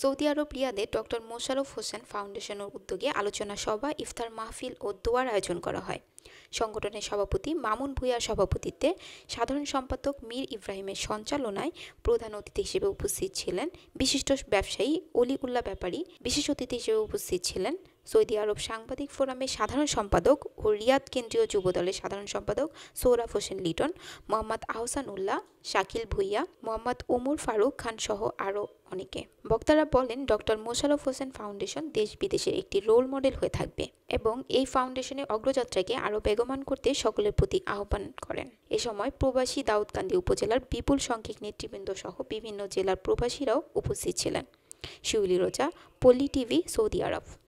Saudi Arabia রিয়াদে doctor Mosharraf Hossain ফাউন্ডেশনের উদ্যোগে আলোচনা সভা ইফতার মাহফিল ও দোয়ার আয়োজন করা হয় সংগঠনের সভাপতি মামুন ভুঁইয়ার সভাপতিত্বে সাধারণ সম্পাদক মীর ইব্রাহিমের সঞ্চালনায় প্রধান অতিথি হিসেবে উপস্থিত ছিলেন বিশিষ্ট ব্যবসায়ী অলি উল্লাহ ব্যাপারী বিশেষ অতিথি হিসেবে উপস্থিত ছিলেন সৌদি আরব সাংবাদিক ফোরামের সাধারণ সম্পাদক ও রিয়াদ কেন্দ্রীয় যুব দলের সাধারণ সম্পাদক সৌরাফ হোসেন লিটন মোহাম্মদ আহসান উল্লাহ শাকিল ভুইয়া মোহাম্মদ ওমর ফারুক খান সহ আরও অনেকে বক্তারা বলেন ডক্টর মোশারফ হোসেন ফাউন্ডেশন দেশ বিদেশের একটি রোল মডেল হয়ে থাকবে এবং এই ফাউন্ডেশনের অগ্রযাত্রাকে আরও বেগমান করতে সকলের প্রতি আহ্বান করেন এ সময় প্রবাসী দাউদকান্দি উপজেলার বিপুল সংখ্যক নেতৃবৃন্দ সহ বিভিন্ন জেলার প্রবাসীরাও উপস্থিত ছিলেন শিউলি রোজা পল্লী টিভি সৌদি আরব